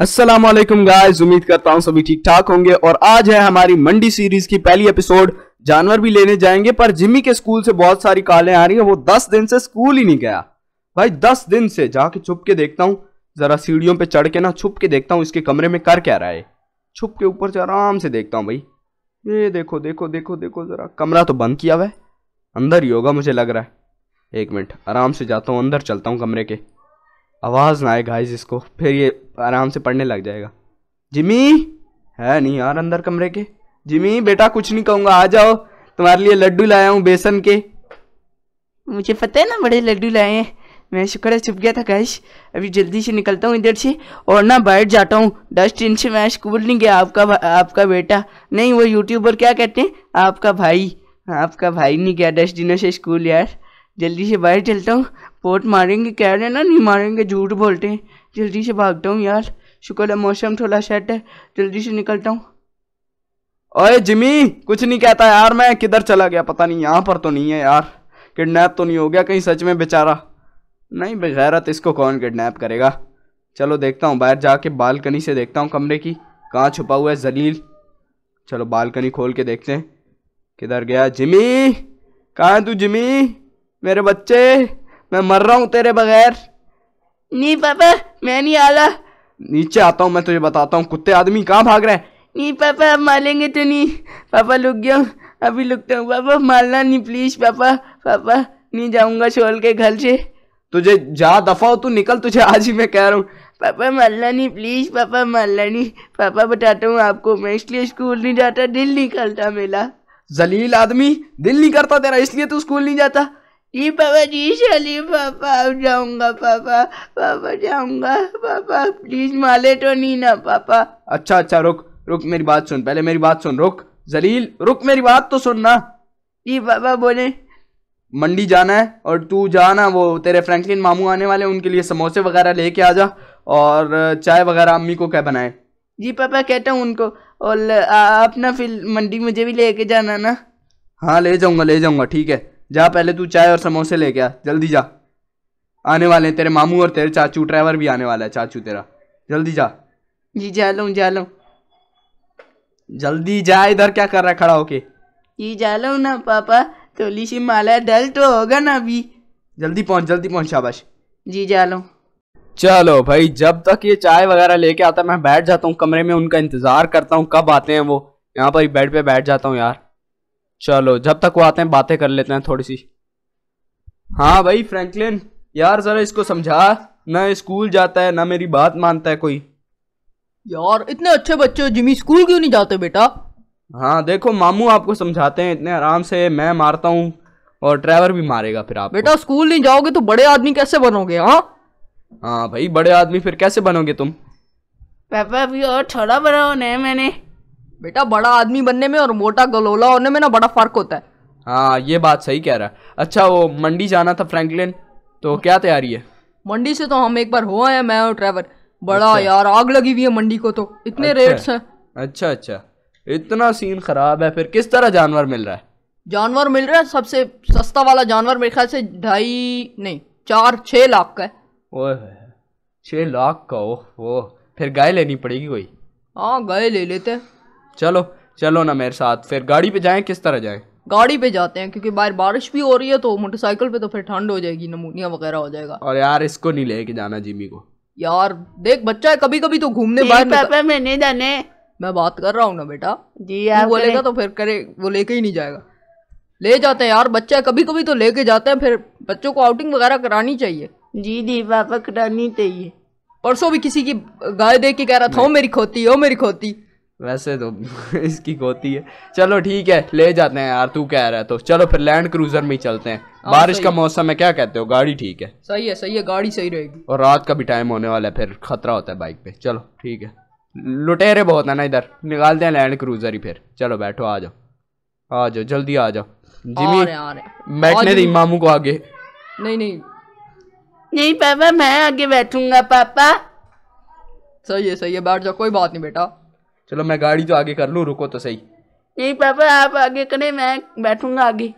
Aslam guys उम्मीद करता हूँ सभी ठीक ठाक होंगे और आज है हमारी मंडी सीरीज की पहली एपिसोड जानवर भी लेने जाएंगे पर जिमी के स्कूल से बहुत सारी कालें आ रही है वो दस दिन से स्कूल ही नहीं गया भाई दस दिन से जाके छुप के देखता हूँ जरा सीढ़ियों पे चढ़ के ना छुप के देखता हूँ इसके कमरे में कर क्या रहा है छुप के ऊपर से आराम से देखता हूँ भाई ये देखो देखो देखो देखो जरा कमरा तो बंद किया हुआ है अंदर ही होगा मुझे लग रहा है एक मिनट आराम से जाता हूँ अंदर चलता हूँ कमरे के आवाज़ ना आए गाइज इसको फिर ये आराम से पढ़ने लग जाएगा जिमी है नहीं यार अंदर कमरे के जिमी बेटा कुछ नहीं कहूँगा आ जाओ तुम्हारे लिए लड्डू लाया हूँ बेसन के मुझे पता है ना बड़े लड्डू लाए हैं मैं शुक्र है छुप गया था कैश अभी जल्दी से निकलता हूँ इधर से और ना बैठ जाता हूँ डस्टबिन से मैं स्कूल नहीं गया आपका आपका बेटा नहीं वो यूट्यूबर क्या कहते हैं आपका भाई आपका भाई नहीं गया डस्टबिन से स्कूल यार जल्दी से बाहर चलता हूँ पोट मारेंगे कह रहे हैं ना नहीं मारेंगे झूठ बोलते हैं जल्दी से भागता हूँ यार शुक्र है मौसम थोड़ा सेट है जल्दी से निकलता हूँ अरे जिमी कुछ नहीं कहता यार मैं किधर चला गया पता नहीं यहाँ पर तो नहीं है यार किडनैप तो नहीं हो गया कहीं सच में बेचारा नहीं बेगैरत इसको कौन किडनैप करेगा चलो देखता हूँ बाहर जाके बालकनी से देखता हूँ कमरे की कहाँ छुपा हुआ है जलील चलो बालकनी खोल के देखते हैं किधर गया जिमी कहाँ है तू जिमी मेरे बच्चे मैं मर रहा हूँ तेरे बगैर नहीं पापा मैं नहीं आ रहा नीचे आता हूँ मैं तुझे बताता हूँ कुत्ते आदमी कहाँ भाग रहे हैं नहीं पापा आप मारेंगे तो नहीं पापा लुक गया अभी लुकता हूँ पापा मारना नहीं प्लीज़ पापा पापा नहीं जाऊँगा छोड़ के घर से तुझे जा दफा हो तू निकल तुझे आज ही मैं कह रहा हूँ पापा मारना नहीं प्लीज़ पापा मारना नहीं पापा बताता हूँ आपको मैं इसलिए स्कूल नहीं जाता दिल नहीं करता मेरा जलील आदमी दिल नहीं करता तेरा इसलिए तू स्कूल नहीं जाता जी पापा जी चलिए पापा अब जाऊंगा पापा पापा जाऊंगा पापा प्लीज माले तो नहीं ना पापा अच्छा अच्छा रुक रुक मेरी बात सुन पहले मेरी बात सुन रुक जलील रुक मेरी बात तो सुन ना जी पापा बोले मंडी जाना है और तू जाना वो तेरे फ्रैंकलिन मामू आने वाले उनके लिए समोसे वगैरह लेके आ जा और चाय वगैरह अम्मी को क्या बनाए जी पापा कहता हूँ उनको और आप ना फिर मंडी मुझे भी लेके जाना ना हाँ ले जाऊंगा ले जाऊंगा ठीक है जा पहले तू चाय और समोसे लेके आ जल्दी जा आने वाले हैं तेरे मामू और तेरे चाचू ड्राइवर भी आने वाला है चाचू तेरा जल्दी जा जी जा लो जा लो जल्दी जा इधर क्या कर रहा है खड़ा होके जी जा लो ना पापा तो सी माला डल तो होगा ना अभी जल्दी पहुंच जल्दी पहुंच शाबाश जी जा लो चलो भाई जब तक ये चाय वगैरह लेके आता मैं बैठ जाता हूँ कमरे में उनका इंतजार करता हूँ कब आते हैं वो यहाँ पर बेड पे बैठ जाता हूँ यार चलो जब तक वो आते हैं बातें कर लेते हैं थोड़ी सी हाँ भाई फ्रैंकलिन यार ज़रा इसको समझा ना स्कूल जाता है ना मेरी बात मानता है कोई यार इतने अच्छे बच्चे जिमी स्कूल क्यों नहीं जाते बेटा हाँ देखो मामू आपको समझाते हैं इतने आराम से मैं मारता हूँ और ड्राइवर भी मारेगा फिर आप बेटा स्कूल नहीं जाओगे तो बड़े आदमी कैसे बनोगे हाँ हाँ भाई बड़े आदमी फिर कैसे बनोगे तुम पापा भी और थोड़ा बड़ा होना मैंने बेटा बड़ा आदमी बनने में और मोटा गलोला होने में ना बड़ा फर्क होता है हाँ ये बात सही कह रहा है अच्छा वो मंडी जाना था फ्रैंकलिन तो क्या तैयारी है मंडी से तो हम एक बार हो आए मैं और ट्रेवर बड़ा अच्छा। यार आग लगी हुई है मंडी को तो इतने अच्छा। रेट्स हैं अच्छा अच्छा इतना सीन खराब है फिर किस तरह जानवर मिल रहा है जानवर मिल रहा है सबसे सस्ता वाला जानवर मेरे ख्याल से ढाई नहीं चार छः लाख का है ओह छः लाख का ओह वो फिर गाय लेनी पड़ेगी कोई हाँ गाय ले लेते हैं चलो चलो ना मेरे साथ फिर गाड़ी पे जाएं किस तरह जाएं गाड़ी पे जाते हैं क्योंकि बाहर बारिश भी हो रही है तो मोटरसाइकिल पे तो फिर ठंड हो जाएगी नमूनिया वगैरह हो जाएगा और यार इसको नहीं लेके जाना जिमी को यार देख बच्चा है कभी कभी तो घूमने बाहर पापा मैं नहीं जाने मैं बात कर रहा हूँ ना बेटा जी यार बोलेगा तो फिर करे वो लेके ही नहीं जाएगा ले जाते हैं यार बच्चा है कभी कभी तो लेके जाते हैं फिर बच्चों को आउटिंग वगैरह करानी चाहिए जी जी पापा करानी चाहिए परसों भी किसी की गाय देख के कह रहा था मेरी खोती हो मेरी खोती वैसे तो इसकी गोती है चलो ठीक है ले जाते हैं यार तू कह रहा है तो चलो फिर लैंड क्रूजर में ही चलते हैं हाँ, बारिश का मौसम है क्या कहते हो गाड़ी ठीक है सही है सही है गाड़ी सही रहेगी और रात का भी टाइम होने वाला है फिर खतरा होता है बाइक पे चलो ठीक है लुटेरे बहुत है ना इधर निकालते हैं लैंड क्रूजर ही फिर चलो बैठो आ जाओ आ जाओ जल्दी आ जाओ जिमी बैठने दी मामू को आगे नहीं नहीं नहीं पापा मैं आगे बैठूंगा पापा सही है सही है बैठ जाओ कोई बात नहीं बेटा चलो मैं गाड़ी तो आगे कर लूँ रुको तो सही नहीं पापा आप आगे करें मैं बैठूंगा आगे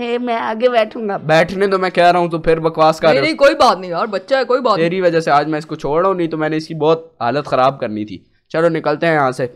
हे मैं आगे बैठूंगा बैठने तो मैं कह रहा हूँ तो फिर बकवास कर नहीं कोई बात नहीं यार बच्चा है कोई बात तेरी वजह से आज मैं इसको छोड़ रहा हूँ नहीं तो मैंने इसकी बहुत हालत ख़राब करनी थी चलो निकलते हैं यहाँ से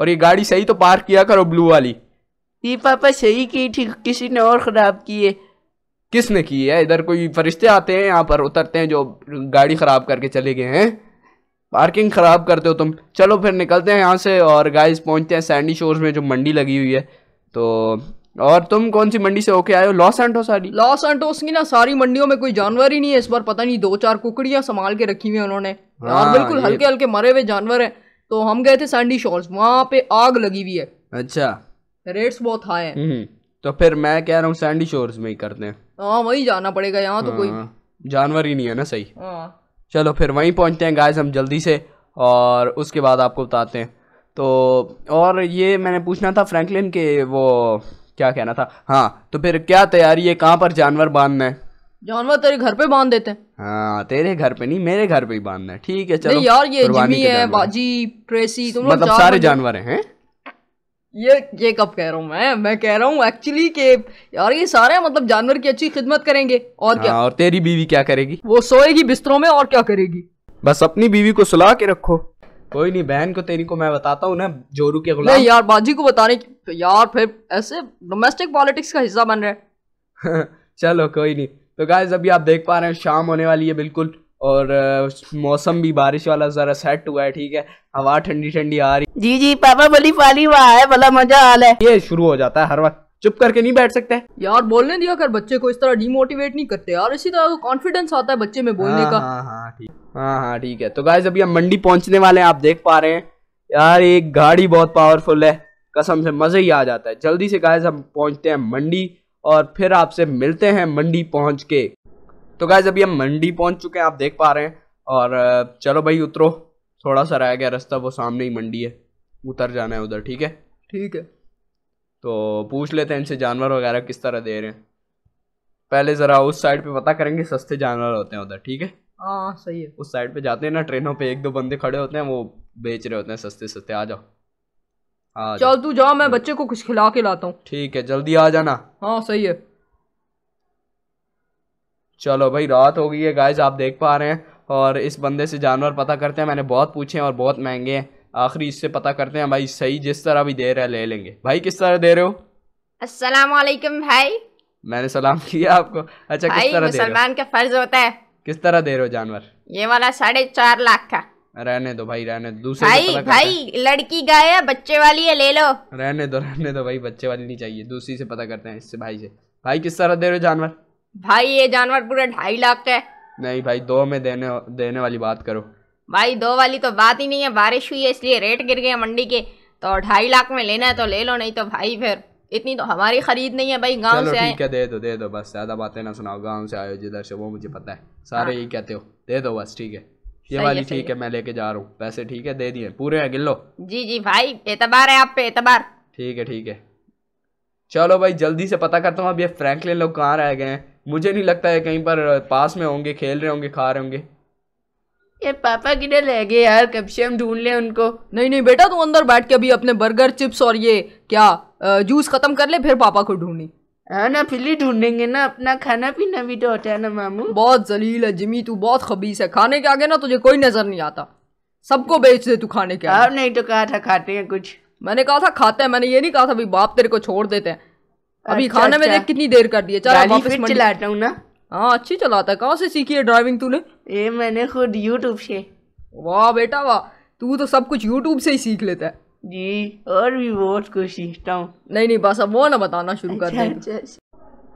और ये गाड़ी सही तो पार्क किया करो ब्लू वाली नहीं पापा सही की ठीक किसी ने और ख़राब की है किसने की है इधर कोई फरिश्ते आते हैं यहाँ पर उतरते हैं जो गाड़ी ख़राब करके चले गए हैं पार्किंग ख़राब करते हो तुम चलो फिर निकलते हैं यहाँ से और गाइस पहुँचते हैं सैंडी शोर्स में जो मंडी लगी हुई है तो और तुम कौन सी मंडी से होके आए हो लॉस एंटो सारी लॉस एंटोस की ना सारी मंडियों में कोई जानवर ही नहीं है इस बार पता नहीं दो चार कुकड़ियाँ संभाल के रखी हुई है उन्होंने हाँ, और बिल्कुल हल्के हल्के मरे हुए जानवर हैं तो हम गए थे सैंडी शोर्स वहाँ पे आग लगी हुई है अच्छा रेट्स बहुत हाई है हम्म, तो फिर मैं कह रहा हूँ सैंडी शोर्स में ही करते हैं हाँ वही जाना पड़ेगा यहाँ तो कोई हाँ, जानवर ही नहीं है ना सही हाँ चलो फिर वहीं पहुंचते हैं गाइस हम जल्दी से और उसके बाद आपको बताते हैं तो और ये मैंने पूछना था फ्रैंकलिन के वो क्या कहना था हाँ तो फिर क्या तैयारी है कहाँ पर जानवर बांधना है जानवर तेरे घर पे बांध देते हैं हाँ तेरे घर पे नहीं मेरे घर पे ही बांधना है ठीक है चलो यार ये जिमी है बाजी ट्रेसी तुम मतलब सारे जानवर हैं ये ये कब कह रहा हूँ मैं मैं कह रहा हूँ एक्चुअली के यार ये सारे मतलब जानवर की अच्छी खिदमत करेंगे और क्या हाँ, और तेरी बीवी क्या करेगी वो सोएगी बिस्तरों में और क्या करेगी बस अपनी बीवी को सुला के रखो कोई नहीं बहन को तेरी को मैं बताता हूँ ना जोरू के गुलाम नहीं यार बाजी को बताने की यार फिर ऐसे डोमेस्टिक पॉलिटिक्स का हिस्सा बन रहा है चलो कोई नहीं तो गाइस अभी आप देख पा रहे हैं शाम होने वाली है बिल्कुल और मौसम भी बारिश वाला ज़रा सेट हुआ है ठीक है हवा ठंडी ठंडी आ रही जी जी पापा बोली पानी हुआ है भला मजा आ रहा है ये शुरू हो जाता है हर वक्त चुप करके नहीं बैठ सकते यार बोलने दिया कर बच्चे को इस तरह डिमोटिवेट नहीं करते यार इसी तरह तो कॉन्फिडेंस आता है बच्चे में बोलने हाँ, का हाँ, हाँ ठीक हाँ हाँ ठीक है तो गाय अभी हम मंडी पहुंचने वाले हैं आप देख पा रहे हैं यार एक गाड़ी बहुत पावरफुल है कसम से मज़े ही आ जाता है जल्दी से गाय हम पहुंचते हैं मंडी और फिर आपसे मिलते हैं मंडी पहुंच के तो गाइज अभी हम मंडी पहुंच चुके हैं आप देख पा रहे हैं और चलो भाई उतरो थोड़ा सा रह गया रास्ता वो सामने ही मंडी है उतर जाना है उधर ठीक है ठीक है तो पूछ लेते हैं इनसे जानवर वगैरह किस तरह दे रहे हैं पहले ज़रा उस साइड पे पता करेंगे सस्ते जानवर होते हैं उधर ठीक है हाँ सही है उस साइड पे जाते हैं ना ट्रेनों पे एक दो बंदे खड़े होते हैं वो बेच रहे होते हैं सस्ते सस्ते आ जाओ हाँ चल तू जाओ मैं हम्म। बच्चे को कुछ खिला के लाता हूँ ठीक है जल्दी आ जाना हाँ सही है चलो भाई रात हो गई है गाइज आप देख पा रहे हैं और इस बंदे से जानवर पता करते हैं मैंने बहुत पूछे हैं और बहुत महंगे हैं आखिरी इससे पता करते हैं भाई सही जिस तरह भी दे रहे हैं ले लेंगे भाई किस तरह दे रहे हो अस्सलाम वालेकुम भाई मैंने सलाम किया आपको अच्छा किस तरह मुसलमान का फर्ज होता है किस तरह दे रहे हो जानवर ये वाला साढ़े चार लाख का रहने दो भाई रहने दो दूसरे भाई भाई लड़की गाय है बच्चे वाली है ले लो रहने दो रहने दो भाई बच्चे वाली नहीं चाहिए दूसरी से पता करते हैं इससे भाई से भाई किस तरह दे रहे हो जानवर भाई ये जानवर पूरे ढाई लाख का है नहीं भाई दो में देने देने वाली बात करो भाई दो वाली तो बात ही नहीं है बारिश हुई है इसलिए रेट गिर गए मंडी के तो ढाई लाख में लेना है तो ले लो नहीं तो भाई फिर इतनी तो हमारी खरीद नहीं है भाई गांव से आए दे दो दे दो बस ज्यादा बातें ना सुनाओ गांव से आयो जिधर से वो मुझे पता है सारे हाँ। यही कहते हो दे दो बस ठीक है ये वाली ठीक है मैं लेके जा रहा हूँ पैसे ठीक है दे दिए पूरे हैं गिल्लो जी जी भाई एतबार है आप पे एतबार ठीक है ठीक है चलो भाई जल्दी से पता करता हूँ अब ये फ्रैंकलिन लोग कहाँ रह गए हैं मुझे नहीं लगता है कहीं पर पास में होंगे खेल रहे होंगे खा रहे होंगे ये पापा किधर रह गए यार कब से हम ढूंढ लें उनको नहीं नहीं बेटा तू अंदर बैठ के अभी अपने बर्गर चिप्स और ये क्या जूस खत्म कर ले फिर पापा को ढूंढी हाँ ना फिर ढूंढेंगे ना अपना खाना पीना भी तो होता है ना मामू बहुत जलील है जिमी तू बहुत खबीस है खाने के आगे ना तुझे कोई नजर नहीं आता सबको बेच दे तू खाने के आगे नहीं तो कहा था खाते हैं कुछ मैंने कहा था खाते हैं मैंने ये नहीं कहा था भाई बाप तेरे को छोड़ देते हैं अभी अच्छा, खाने में अच्छा। देख कितनी देर कर दी चल वापस चलाता हूँ ना हाँ अच्छी चलाता है कहाँ से सीखी है ड्राइविंग तूने ये मैंने खुद यूट्यूब से वाह बेटा वाह तू तो सब कुछ यूट्यूब से ही सीख लेता है जी और भी बहुत कुछ सीखता हूँ नहीं नहीं बस अब वो ना बताना शुरू कर अच्छा, दे अच्छा,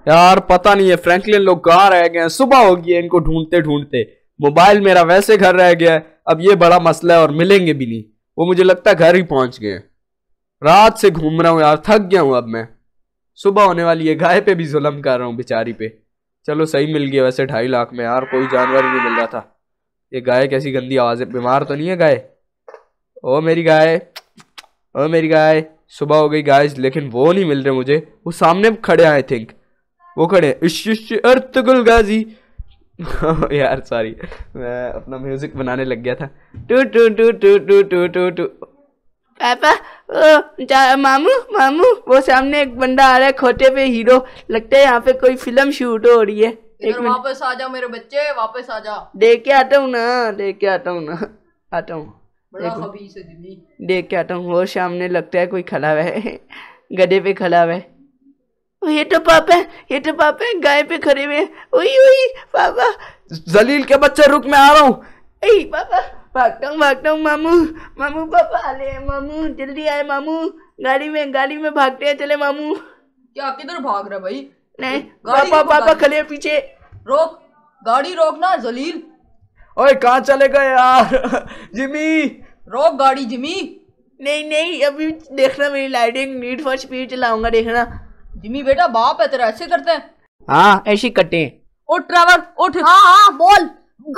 यार पता नहीं है फ्रैंकलिन लोग कहाँ रह गए हैं सुबह हो गई है इनको ढूंढते ढूंढते मोबाइल मेरा वैसे घर रह गया है अब ये बड़ा मसला है और मिलेंगे भी नहीं वो मुझे लगता है घर ही पहुंच गए रात से घूम रहा हूँ यार थक गया हूँ अब मैं सुबह होने वाली है गाय पे भी जुलम कर रहा हूँ बेचारी पे चलो सही मिल गया वैसे ढाई लाख में यार कोई जानवर नहीं मिल रहा था ये गाय कैसी गंदी आवाज़ है बीमार तो नहीं है गाय ओ मेरी गाय ओ मेरी गाय सुबह हो गई गाय लेकिन वो नहीं मिल रहे मुझे वो सामने खड़े आई थिंक वो खड़े अर्तगुल गाजी यार सॉरी मैं अपना म्यूज़िक बनाने लग गया था टू टू टू टू टू टू टू टू पापा मामू मामू वो सामने एक बंदा आ रहा है खोटे पे हीरो लगता है यहाँ पे कोई फिल्म शूट हो रही है एक वापस आ जाओ मेरे बच्चे वापस आ जाओ देख के आता हूँ ना देख के आता हूँ ना आता हूँ देख के आता हूँ वो सामने लगता है कोई खड़ा है गधे पे खड़ा तो है ये तो पापा ये तो पापा गाय पे खड़े हुए पापा जलील के बच्चे रुक मैं आ रहा हूँ पापा भागता हूँ भागता हूँ मामू मामू पापा अरे मामू जल्दी आए मामू गाड़ी में गाड़ी में भागते हैं चले मामू क्या किधर भाग रहे भाई नहीं पापा पापा खड़े पीछे रोक गाड़ी रोक ना जलील ओए कहाँ चले गए यार जिमी रोक गाड़ी जिमी नहीं नहीं अभी देखना मेरी लाइटिंग नीड फॉर स्पीड चलाऊंगा देखना जिमी बेटा बाप है तेरा ऐसे करते हैं हाँ ऐसे कटे उठ ट्रेवर उठ हाँ हाँ बोल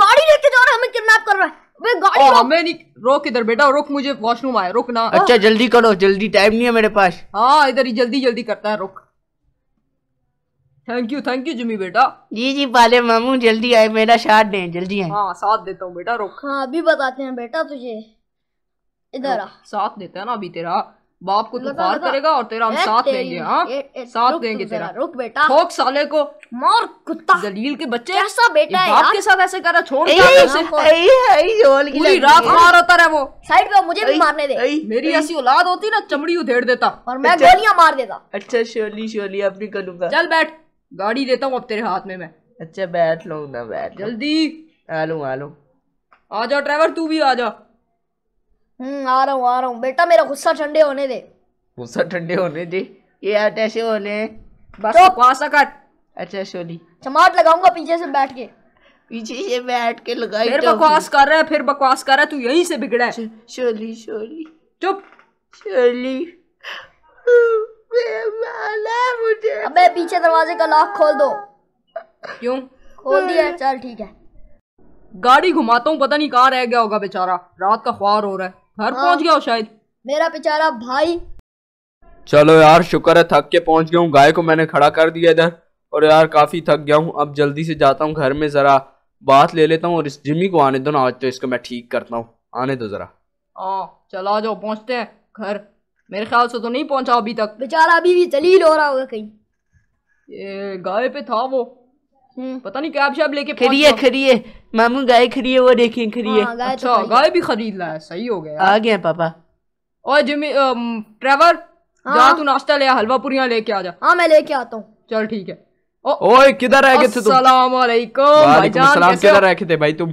गाड़ी लेके जा रहा है हमें किडनैप कर रहा है गाड़ी ओ, हमें नहीं रोक इधर बेटा रोक मुझे वॉशरूम आया रुक ना अच्छा जल्दी करो जल्दी टाइम नहीं है मेरे पास हाँ इधर ही जल्दी जल्दी करता है रुक thank you thank you Jimmy बेटा जी जी पाले मामू जल्दी आए मेरा साथ दे जल्दी आए हाँ साथ देता हूँ बेटा रुक हाँ अभी बताते हैं बेटा तुझे इधर आ साथ देता है ना अभी तेरा बाप को तू पार करेगा और तेरा हम साथ देंगे हाँ साथ देंगे तेरा रुक बेटा ठोक साले को मार कुत्ता जलील के बच्चे कैसा बेटा है बाप के साथ ऐसे कर रहा छोड़ पूरी रात मार होता रहा वो साइड पे मुझे भी मारने दे मेरी ऐसी औलाद होती ना चमड़ी उधेड़ देता और मैं अच्छा। गोलियां मार देता अच्छा श्योरली श्योरली अब नहीं करूंगा चल बैठ गाड़ी देता हूँ अब तेरे हाथ में मैं अच्छा बैठ लो ना बैठ जल्दी आ लो आ लो आ जा ड्राइवर तू भी आ जा हम्म आ रहा हूँ आ रहा हूँ बेटा मेरा गुस्सा ठंडे होने दे गुस्सा ठंडे होने दे ये ऐसे होने बस पासा कट अच्छा सोनी चमाट लगाऊंगा पीछे से बैठ के पीछे से बैठ के लगाई फिर तो बकवास कर रहा है फिर बकवास कर रहा है तू यहीं से बिगड़ा है सोली सोली चुप सोली मुझे अबे पीछे दरवाजे का लॉक खोल दो क्यों खोल दिया चल ठीक है गाड़ी घुमाता हूँ पता नहीं कहाँ रह गया होगा बेचारा रात का ख्वार हो रहा है घर हाँ। पहुंच गया हो शायद मेरा बेचारा भाई चलो यार शुक्र है थक के पहुंच गया हूँ गाय को मैंने खड़ा कर दिया इधर और यार काफ़ी थक गया हूँ अब जल्दी से जाता हूँ घर में ज़रा बात ले लेता हूँ और इस जिमी को आने दो ना आज तो इसको मैं ठीक करता हूँ आने दो ज़रा हाँ चला जाओ पहुँचते हैं घर मेरे ख्याल से तो नहीं पहुँचा अभी तक बेचारा अभी भी जलील हो रहा होगा कहीं ये गाय पे था वो हम्म। पता नहीं कैब शैब लेके खरीए खरीए मामू गाय खरीए वो देखिए खरीए हाँ, तो अच्छा गाय भी खरीद लाया सही हो गया आ गया पापा और जिमी ट्रेवर हाँ। जा तू नाश्ता ले हलवा पूरिया लेके आ जा हाँ मैं लेके आता हूँ चल ठीक है ओए किधर रह गए थे तुम अस्सलाम वालेकुम किधर रह गए थे भाई तुम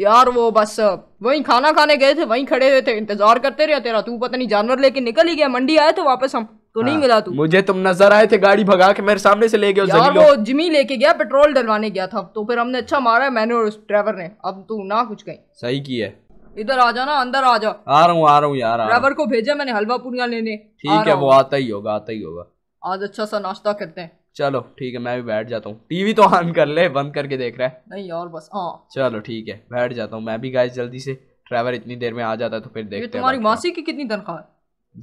यार वो बस वही खाना खाने गए थे वही खड़े हुए थे इंतजार करते रहे तेरा तू पता नहीं जानवर लेके निकल ही गया मंडी आए थे वापस हम तो नहीं हाँ। मिला तू मुझे तुम नजर आए थे गाड़ी भगा के मेरे सामने से ले गए वो जिमी लेके गया पेट्रोल डलवाने गया था तो फिर हमने अच्छा मारा मैंने और ड्राइवर ने अब तू ना कुछ कही सही की है इधर आ जाना अंदर आ जा आ रहा हूँ आ रहा हूँ यार ड्राइवर को भेजा मैंने हलवा पुनिया लेने ठीक है वो आता ही होगा आता ही होगा आज अच्छा सा नाश्ता करते हैं चलो ठीक है मैं भी बैठ जाता हूँ टीवी तो ऑन कर ले बंद करके देख रहा है नहीं और बस हाँ चलो ठीक है बैठ जाता हूँ मैं भी गाय जल्दी से ड्राइवर इतनी देर में आ जाता है तो फिर देखते तुम्हारी मासी की कितनी तनख्वाह है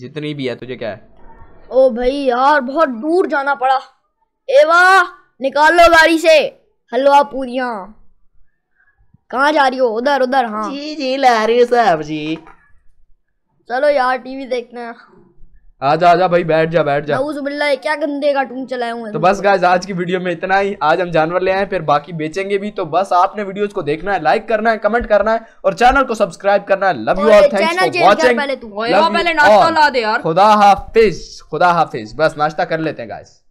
जितनी भी है तुझे क्या है ओ भाई यार बहुत दूर जाना पड़ा एवा लो गाड़ी से हलवा पूरिया कहाँ जा रही हो उधर उधर हाँ जी जी ला रही हूँ साहब जी चलो यार टीवी देखते हैं आजा आजा भाई बैठ जा बैठ जा बिल्ला क्या गंदे कार्टून चलाए हुए तो बस गाइस आज की वीडियो में इतना ही आज हम जानवर ले आए फिर बाकी बेचेंगे भी तो बस आपने वीडियोस को देखना है लाइक करना है कमेंट करना है और चैनल को सब्सक्राइब करना है love you all thanks for watching खुदा हाफिज खुदा हाफिज बस नाश्ता कर लेते हैं गाइस